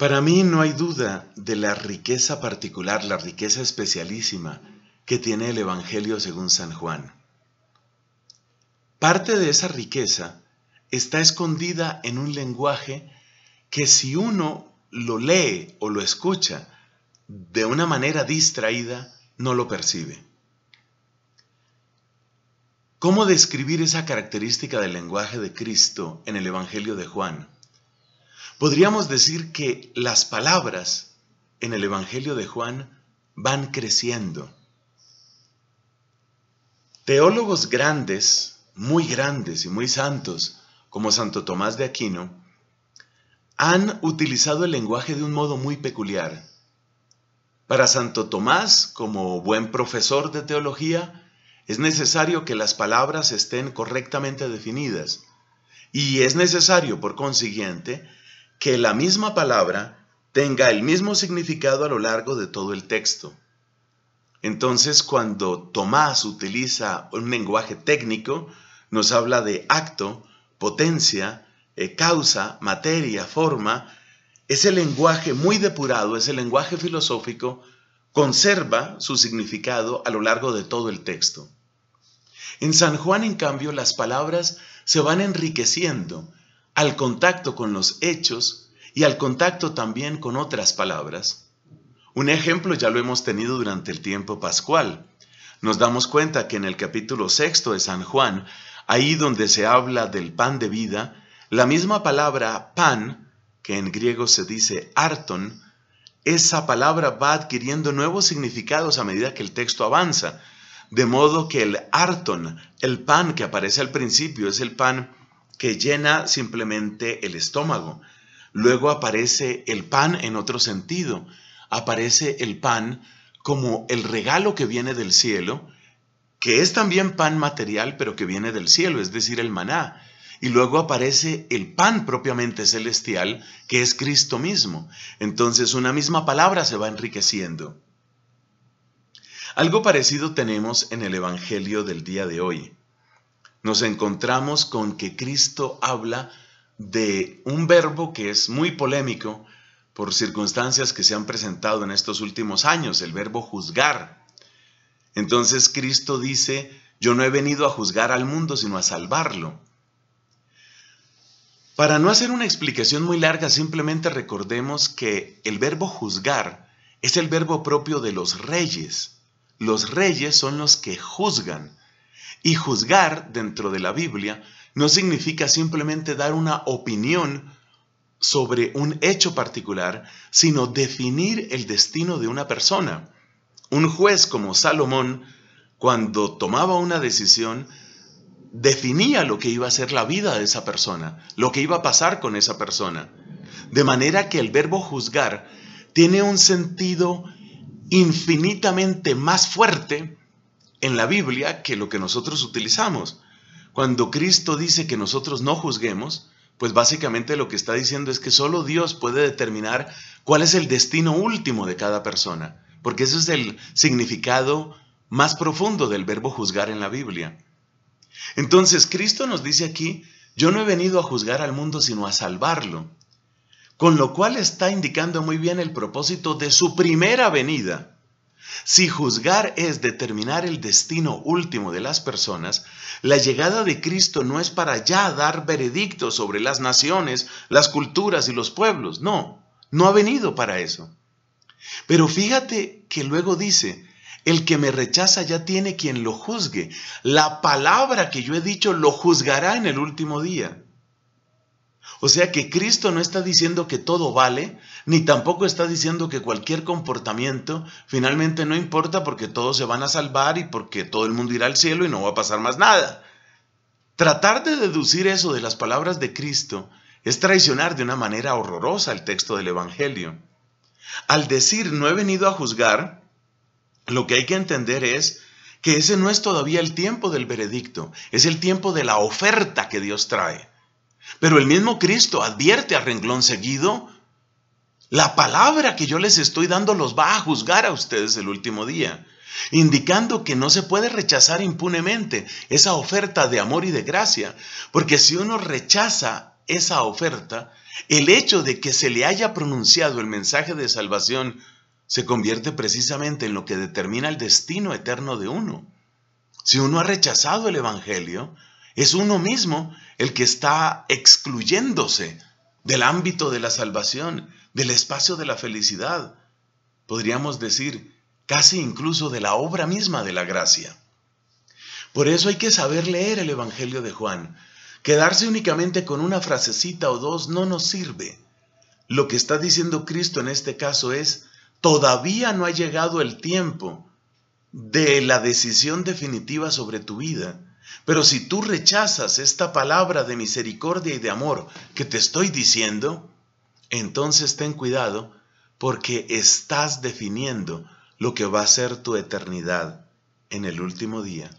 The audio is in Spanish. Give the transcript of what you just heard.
Para mí no hay duda de la riqueza particular, la riqueza especialísima que tiene el Evangelio según San Juan. Parte de esa riqueza está escondida en un lenguaje que si uno lo lee o lo escucha de una manera distraída, no lo percibe. ¿Cómo describir esa característica del lenguaje de Cristo en el Evangelio de Juan? Podríamos decir que las palabras en el Evangelio de Juan van creciendo. Teólogos grandes, muy grandes y muy santos, como Santo Tomás de Aquino, han utilizado el lenguaje de un modo muy peculiar. Para Santo Tomás, como buen profesor de teología, es necesario que las palabras estén correctamente definidas y es necesario, por consiguiente, que la misma palabra tenga el mismo significado a lo largo de todo el texto. Entonces, cuando Tomás utiliza un lenguaje técnico, nos habla de acto, potencia, eh, causa, materia, forma, ese lenguaje muy depurado, ese lenguaje filosófico, conserva su significado a lo largo de todo el texto. En San Juan, en cambio, las palabras se van enriqueciendo, al contacto con los hechos y al contacto también con otras palabras. Un ejemplo ya lo hemos tenido durante el tiempo pascual. Nos damos cuenta que en el capítulo sexto de San Juan, ahí donde se habla del pan de vida, la misma palabra pan, que en griego se dice arton, esa palabra va adquiriendo nuevos significados a medida que el texto avanza, de modo que el arton, el pan que aparece al principio, es el pan que llena simplemente el estómago. Luego aparece el pan en otro sentido. Aparece el pan como el regalo que viene del cielo, que es también pan material, pero que viene del cielo, es decir, el maná. Y luego aparece el pan propiamente celestial, que es Cristo mismo. Entonces una misma palabra se va enriqueciendo. Algo parecido tenemos en el Evangelio del día de hoy nos encontramos con que Cristo habla de un verbo que es muy polémico por circunstancias que se han presentado en estos últimos años, el verbo juzgar. Entonces Cristo dice, yo no he venido a juzgar al mundo, sino a salvarlo. Para no hacer una explicación muy larga, simplemente recordemos que el verbo juzgar es el verbo propio de los reyes. Los reyes son los que juzgan. Y juzgar dentro de la Biblia no significa simplemente dar una opinión sobre un hecho particular, sino definir el destino de una persona. Un juez como Salomón, cuando tomaba una decisión, definía lo que iba a ser la vida de esa persona, lo que iba a pasar con esa persona. De manera que el verbo juzgar tiene un sentido infinitamente más fuerte en la Biblia que lo que nosotros utilizamos. Cuando Cristo dice que nosotros no juzguemos, pues básicamente lo que está diciendo es que solo Dios puede determinar cuál es el destino último de cada persona, porque ese es el significado más profundo del verbo juzgar en la Biblia. Entonces Cristo nos dice aquí, yo no he venido a juzgar al mundo sino a salvarlo, con lo cual está indicando muy bien el propósito de su primera venida. Si juzgar es determinar el destino último de las personas, la llegada de Cristo no es para ya dar veredicto sobre las naciones, las culturas y los pueblos. No, no ha venido para eso. Pero fíjate que luego dice, el que me rechaza ya tiene quien lo juzgue. La palabra que yo he dicho lo juzgará en el último día. O sea que Cristo no está diciendo que todo vale, ni tampoco está diciendo que cualquier comportamiento finalmente no importa porque todos se van a salvar y porque todo el mundo irá al cielo y no va a pasar más nada. Tratar de deducir eso de las palabras de Cristo es traicionar de una manera horrorosa el texto del Evangelio. Al decir no he venido a juzgar, lo que hay que entender es que ese no es todavía el tiempo del veredicto, es el tiempo de la oferta que Dios trae. Pero el mismo Cristo advierte a renglón seguido, la palabra que yo les estoy dando los va a juzgar a ustedes el último día, indicando que no se puede rechazar impunemente esa oferta de amor y de gracia, porque si uno rechaza esa oferta, el hecho de que se le haya pronunciado el mensaje de salvación se convierte precisamente en lo que determina el destino eterno de uno. Si uno ha rechazado el Evangelio, es uno mismo el que está excluyéndose del ámbito de la salvación, del espacio de la felicidad. Podríamos decir, casi incluso de la obra misma de la gracia. Por eso hay que saber leer el Evangelio de Juan. Quedarse únicamente con una frasecita o dos no nos sirve. Lo que está diciendo Cristo en este caso es, todavía no ha llegado el tiempo de la decisión definitiva sobre tu vida pero si tú rechazas esta palabra de misericordia y de amor que te estoy diciendo, entonces ten cuidado porque estás definiendo lo que va a ser tu eternidad en el último día.